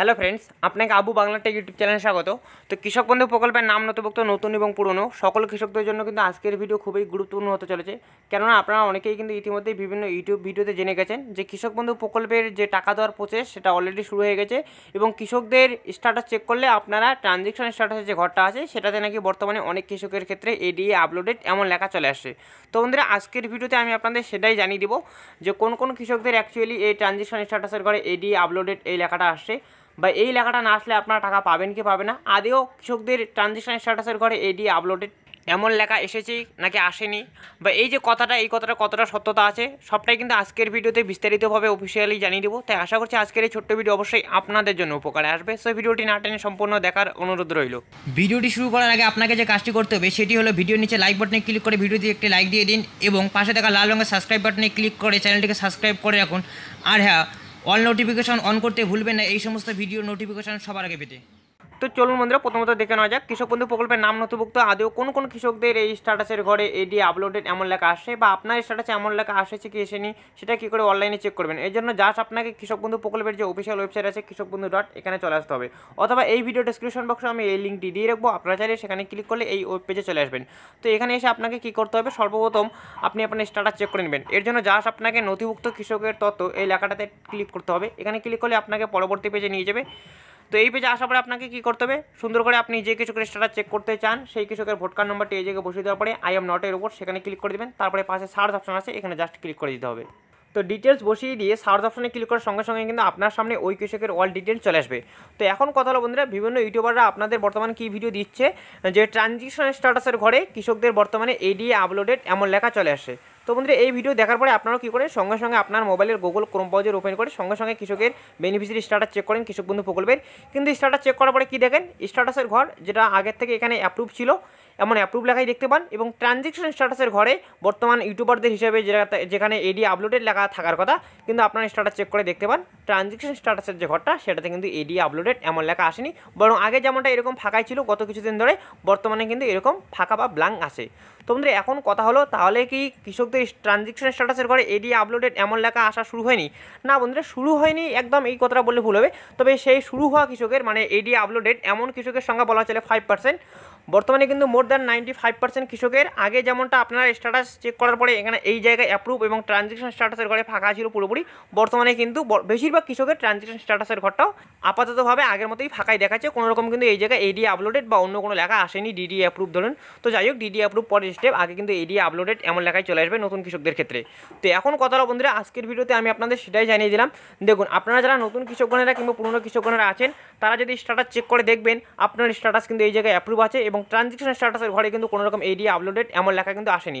hello friends আপনাকে Abu Bangla take YouTube চ্যানেলে স্বাগত তো কৃষক বন্ধু প্রকল্পের নাম নতুবক্ত নতুন এবং পুরনো সকল কৃষকদের জন্য কিন্তু আজকের ভিডিও খুবই গুরুত্বপূর্ণ হতে চলেছে কেননা আপনারা অনেকেই কিন্তু ইতিমধ্যেই বিভিন্ন ইউটিউব ভিডিওতে জেনে গেছেন যে কৃষক বন্ধু প্রকল্পের যে টাকা দেওয়ার প্রসেস সেটা অলরেডি শুরু হয়ে গেছে এবং কৃষকদের স্ট্যাটাস চেক করলে আপনারা ট্রানজেকশন স্ট্যাটাসের যে ঘরটা আছে সেটাতে নাকি বর্তমানে অনেক কৃষকের ক্ষেত্রে এডিএ আপলোডেড এমন লেখা চলে আসছে তো বন্ধুরা আজকের ভিডিওতে আমি আপনাদের সেটাই জানিয়ে দিব যে কোন কোন কৃষকদের অ্যাকচুয়ালি এই ট্রানজেকশন স্ট্যাটাসের ঘরে এডিএ আপলোডেড এই লেখাটা আসছে বা এই লেখাটা না আসলে আপনারা টাকা পাবেন কি পাবে না আদেও কৃষকদের ট্রানজেকশন স্ট্যাটাসের ঘরে এডি আপলোডেড এমন লেখা এসেছে নাকি আসেনি বা এই যে কথাটা এই কথাটা কতটা সত্যতা আছে সবটাই কিন্তু আজকের ভিডিওতে বিস্তারিতভাবে অফিসিয়ালি জানিয়ে দেবো তাই আশা করছি আজকের এই ছোট্ট ভিডিও অবশ্যই আপনাদের জন্য উপকারে আসবে সো ভিডিওটি না টেনে সম্পূর্ণ দেখার অনুরোধ রইল ভিডিওটি শুরু করার আগে আপনাকে যে কাজটি করতে হবে সেটি হলো ভিডিওর নিচে লাইক বাটনে ক্লিক করে ভিডিওতে একটি লাইক দিয়ে দিন এবং পাশে থাকা লাল রঙের সাবস্ক্রাইব বাটনে ক্লিক করে চ্যানেলটিকে সাবস্ক্রাইব করে রাখুন আর হ্যাঁ অল নোটিফিকেশন অন করতে ভুলবেন না এই সমস্ত ভিডিও নোটিফিকেশন সবার আগে পেতে তো চলুন বন্ধুরা প্রথমত দেখে নেওয়া যাক কৃষক বন্ধু প্রকল্পের নাম নথিভুক্ত আদৌ কোন কোন কৃষকদের এই স্ট্যাটাসের ঘরে এডি আপলোডেড এমন লেখা আসে বা আপনার স্ট্যাটাসে এমন লেখা আসেছে কি এসেনি সেটা কি করে অনলাইনে চেক করবেন এর জন্য জাস্ট আপনাকে কৃষক বন্ধু প্রকল্পের যে অফিসিয়াল ওয়েবসাইট আছে কৃষক বন্ধু ডট এখানে চলে আসতে হবে অথবা এই ভিডিও ডিসক্রিপশন বক্সে আমি এই লিঙ্কটি দিয়ে রাখবো আপনারা চাইলে সেখানে ক্লিক করলে এই ওয়েব পেজে চলে আসবেন তো এখানে এসে আপনাকে কি করতে হবে সর্বপ্রথম আপনি আপনার স্ট্যাটাস চেক করে নেবেন এর জন্য জাস্ট আপনাকে নথিভুক্ত কৃষকের তত্ত্ব এই লেখাটাতে ক্লিক করতে হবে এখানে ক্লিক করলে আপনাকে পরবর্তী পেজে নিয়ে যাবে তো এই পেজে আসার পরে আপনাকে কী করতে হবে সুন্দর করে আপনি যে কৃষকের স্ট্যাটাস চেক করতে চান সেই কৃষকের ভোট কার্ড নম্বরটি এই জায়গায় বসিয়ে দেওয়ার পরে আই এম নটের উপর সেখানে ক্লিক করে দেবেন তারপরে পাশে সার্চ অপশন আছে এখানে জাস্ট ক্লিক করে দিতে হবে তো ডিটেলস বসিয়ে দিয়ে সার্চ অপশনে ক্লিক করার সঙ্গে সঙ্গে কিন্তু আপনার সামনে ওই কৃষকের অল ডিটেলস চলে আসবে তো এখন কথা হলো বন্ধুরা বিভিন্ন ইউটিউবাররা আপনাদের বর্তমানে কী ভিডিও দিচ্ছে যে ট্রানজিশন স্ট্যাটাসের ঘরে কৃষকদের বর্তমানে এডিএ আপলোডেড এমন লেখা চলে আসে তো বন্ধুরা এই ভিডিও দেখার পরে আপনারা কী করেন সঙ্গে সঙ্গে আপনার মোবাইলের গুগল ক্রোম ব্রাউজার ওপেন করে সঙ্গে সঙ্গে কৃষকের বেনিফিসিয়ারি স্ট্যাটাস চেক করেন কৃষক বন্ধু প্রকল্পের কিন্তু স্ট্যাটাস চেক করার পরে কী দেখেন স্ট্যাটাসের ঘর যেটা আগের থেকে এখানে অ্যাপ্রুভ ছিল এমন অ্যাপ্রুভ লেখাই দেখতে পান এবং ট্রানজেকশন স্ট্যাটাসের ঘরে বর্তমান ইউটিউবারদের হিসেবে যেখানে এডি আপলোডের লেখা থাকার কথা কিন্তু আপনার স্ট্যাটাস চেক করে দেখতে পান ট্রানজেকশন স্ট্যাটাসের যে ঘরটা সেটাতে কিন্তু এডি আপলোডেড এমন লেখা আসেনি বরং আগে যেমনটা এরকম ফাঁকাই ছিল গত কিছুদিন ধরে বর্তমানে কিন্তু এরকম ফাঁকা বা ব্লাঙ্ক আসে তোমাদের এখন কথা হলো তাহলে কি কৃষকদের ট্রানজেকশন স্ট্যাটাসের ঘরে এডি আপলোডেড এমন লেখা আসা শুরু হয়নি না বন্ধুরা শুরু হয়নি একদম এই কথাটা বললে ভুল হবে তবে সেই শুরু হওয়া কৃষকের মানে এডি আপলোডেড এমন কৃষকের সংখ্যা বলা চলে ফাইভ পার্সেন্ট বর্তমানে কিন্তু more than ninety five percent কৃষকের আগে যেমনটা আপনারা স্ট্যাটাস চেক করার পরে এখানে এই জায়গায় অ্যাপ্রুভ এবং ট্রানজেকশন স্ট্যাটাসের ঘরে ফাঁকা ছিল পুরোপুরি বর্তমানে কিন্তু বেশিরভাগ কৃষকের ট্রানজেকশন স্ট্যাটাসের ঘরটাও আপাততভাবে আগের মতোই ফাঁকাই দেখাচ্ছে কোনোরকম কিন্তু এই জায়গায় এডি আপলোডেড বা অন্য কোনো লেখা আসেনি ডিডি অ্যাপ্রুভ ধরুন তো যাই হোক ডিডি অ্যাপ্রুভ পরে স্টেপ আগে কিন্তু এডিএ আপলোডেড এমন লেখায় চলে আসবে নতুন কৃষকদের ক্ষেত্রে তো এখন কথাটা বন্ধুরা আজকের ভিডিওতে আমি আপনাদের সেটাই জানিয়ে দিলাম দেখুন আপনারা যারা নতুন কৃষকগণেরা কিংবা পুরনো কৃষকগণেরা আছেন তারা যদি স্ট্যাটাস চেক করে দেখবেন আপনার স্ট্যাটাস কিন্তু এই জায়গায় অ্যাপ্রুভ আছে এবং ট্রানজেকশন স্ট্যাটাসের ঘরে কিন্তু কোনোরকম এডিএ আপলোডেড এমন লেখা কিন্তু আসেনি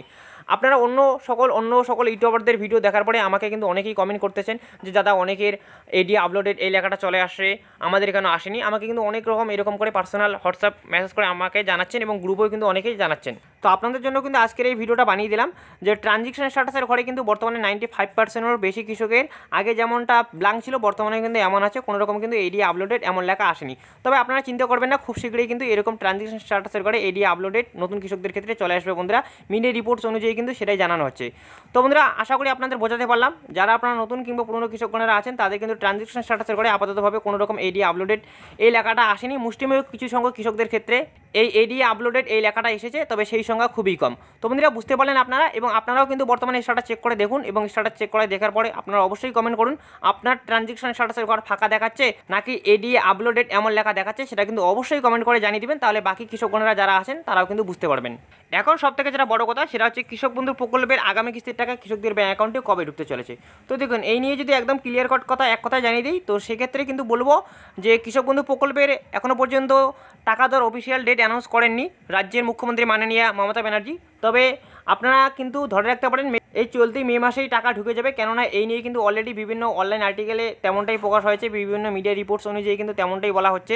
আপনারা অন্য সকল অন্য সকল ইউটিউবারদের ভিডিও দেখার পরে আমাকে কিন্তু অনেকেই কমেন্ট করতেছেন যে দাদা অনেকের এডি আপলোডেড এই লেখাটা চলে আসে আমাদের এখানে আসেনি আমাকে কিন্তু অনেক রকম এরকম করে পার্সোনাল হোয়াটসঅ্যাপ মেসেজ করে আমাকে জানাচ্ছেন এবং গ্রুপেও কিন্তু অনেকেই জানাচ্ছেন তো আপনাদের জন্য কিন্তু আজকের এই ভিডিওটা বানিয়ে দিলাম যে ট্রানজেকশন স্ট্যাটাসের ঘরে কিন্তু বর্তমানে নাইনটি ফাইভ পার্সেন্টেরও বেশি কৃষকের আগে যেমনটা ব্লাঙ্ক ছিল বর্তমানে কিন্তু এমন আছে কোনো রকম কিন্তু এডি আপলোডেড এমন লেখা আসেনি তবে আপনারা চিন্তা করবেন না খুব শীঘ্রই কিন্তু এরকম ট্রানজেকশন স্ট্যাটাসের ঘরে এডি আপলোডেড নতুন কৃষকদের ক্ষেত্রে চলে আসবে বন্ধুরা মিনি রিপোর্টস অনুযায়ী কিন্তু সেটাই জানানো হচ্ছে তো বন্ধুরা আশা করি আপনাদের বোঝাতে পারলাম যারা আপনারা নতুন কিংবা পুরনো কৃষকগণেরা আছেন তাদের কিন্তু ট্রানজ্যাকশন স্ট্যাটাসের করে আপাততভাবে কোনো রকম এডি আপলোডেড এই লেখাটা আসেনি মুষ্টিমেয় কিছু সংখ্যক কৃষকদের ক্ষেত্রে এই এডিএ আপলোডেড এই লেখাটা এসেছে তবে সেই সংখ্যা খুবই কম তো বন্ধুরা বুঝতে পারলেন আপনারা এবং আপনারাও কিন্তু বর্তমানে স্টাটা চেক করে দেখুন এবং স্টাটা চেক করে দেখার পরে আপনারা অবশ্যই কমেন্ট করুন আপনার ট্রানজেকশন স্টাটাসের ঘর ফাঁকা দেখাচ্ছে নাকি এডিএ আপলোডেড এমন লেখা দেখাচ্ছে সেটা কিন্তু অবশ্যই কমেন্ট করে জানিয়ে দেবেন তাহলে বাকি কৃষকগণরা যারা আছেন তারাও কিন্তু বুঝতে পারবেন এখন সবথেকে যেটা বড় কথা সেটা হচ্ছে কৃষক বন্ধু প্রকল্পের আগামী কিস্তির টাকা কৃষকদের ব্যাঙ্ক অ্যাকাউন্টে কবে ঢুকতে চলেছে তো দেখুন এই নিয়ে যদি একদম ক্লিয়ার কাট কথা এক কথায় জানিয়ে দিই তো সেক্ষেত্রে কিন্তু বলবো যে কৃষক বন্ধু প্রকল্পের এখনও পর্যন্ত টাকা দর অফিসিয়াল ডেট ডেট অ্যানাউন্স করেননি রাজ্যের মুখ্যমন্ত্রী মাননীয়া মমতা ব্যানার্জি তবে আপনারা কিন্তু ধরে রাখতে পারেন এই চলতি মে মাসেই টাকা ঢুকে যাবে কেননা এই নিয়ে কিন্তু অলরেডি বিভিন্ন অনলাইন আর্টিকেলে তেমনটাই প্রকাশ হয়েছে বিভিন্ন মিডিয়া রিপোর্টস অনুযায়ী কিন্তু তেমনটাই বলা হচ্ছে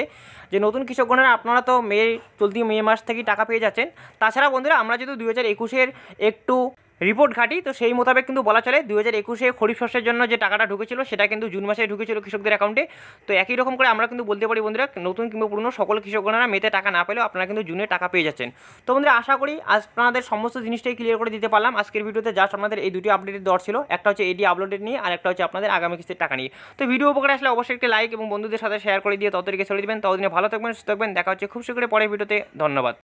যে নতুন কৃষকগণেরা আপনারা তো মে চলতি মে মাস থেকেই টাকা পেয়ে যাচ্ছেন তাছাড়া বন্ধুরা আমরা যেহেতু দু হাজার একুশের একটু রিপোর্ট ঘাটি তো সেই মোতাবেক কিন্তু বলা চলে দু হাজার একুশে খরিফ শস্যের জন্য যে টাকাটা ঢুকেছিল সেটা কিন্তু জুন মাসে ঢুকেছিল কৃষকদের অ্যাকাউন্টে তো একই রকম করে আমরা কিন্তু বলতে পারি বন্ধুরা নতুন কিংবা পুরনো সকল কৃষকরা মেতে টাকা না পেলেও আপনারা কিন্তু জুনে টাকা পেয়ে যাচ্ছেন তো বন্ধুরা আশা করি আজ আপনাদের সমস্ত জিনিসটাই ক্লিয়ার করে দিতে পারলাম আজকের ভিডিওতে জাস্ট আপনাদের এই দুটি আপডেটের দর ছিল একটা হচ্ছে এডি আপলোডেড নিয়ে আর একটা হচ্ছে আপনাদের আগামী কিস্তির টাকা নিয়ে তো ভিডিও উপকার আসলে অবশ্যই একটি লাইক এবং বন্ধুদের সাথে শেয়ার করে দিয়ে ততদিকে ছেড়ে দেবেন ততদিনে ভালো থাকবেন সুস্থ থাকবেন দেখা হচ্ছে খুব শীঘ্রই পরে ভিডিওতে ধন্যবাদ